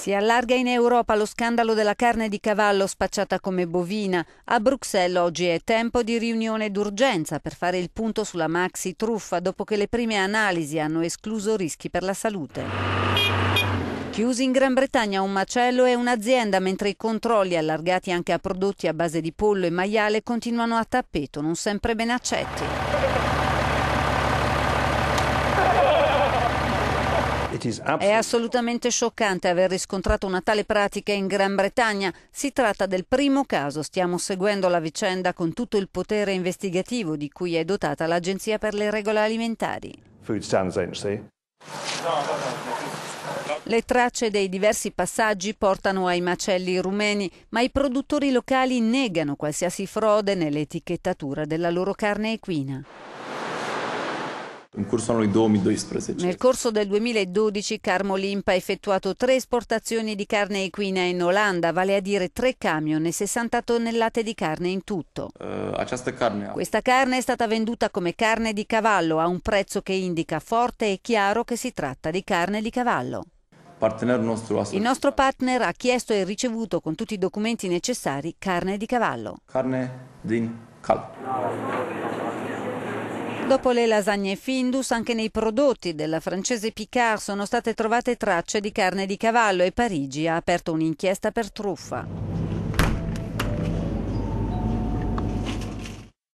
Si allarga in Europa lo scandalo della carne di cavallo spacciata come bovina. A Bruxelles oggi è tempo di riunione d'urgenza per fare il punto sulla maxi truffa dopo che le prime analisi hanno escluso rischi per la salute. Chiusi in Gran Bretagna un macello e un'azienda, mentre i controlli allargati anche a prodotti a base di pollo e maiale continuano a tappeto, non sempre ben accetti. È assolutamente scioccante aver riscontrato una tale pratica in Gran Bretagna. Si tratta del primo caso. Stiamo seguendo la vicenda con tutto il potere investigativo di cui è dotata l'Agenzia per le regole alimentari. Food Standards Agency. Le tracce dei diversi passaggi portano ai macelli rumeni, ma i produttori locali negano qualsiasi frode nell'etichettatura della loro carne equina. Nel corso del 2012 Carmo Limpa ha effettuato tre esportazioni di carne equina in Olanda, vale a dire tre camion e 60 tonnellate di carne in tutto. Eh, Questa carne è stata venduta come carne di cavallo a un prezzo che indica forte e chiaro che si tratta di carne di cavallo. Nostro il nostro partner ha chiesto e ricevuto con tutti i documenti necessari carne di cavallo. Carne di Calma. Dopo le lasagne Findus, anche nei prodotti della francese Picard sono state trovate tracce di carne di cavallo e Parigi ha aperto un'inchiesta per truffa.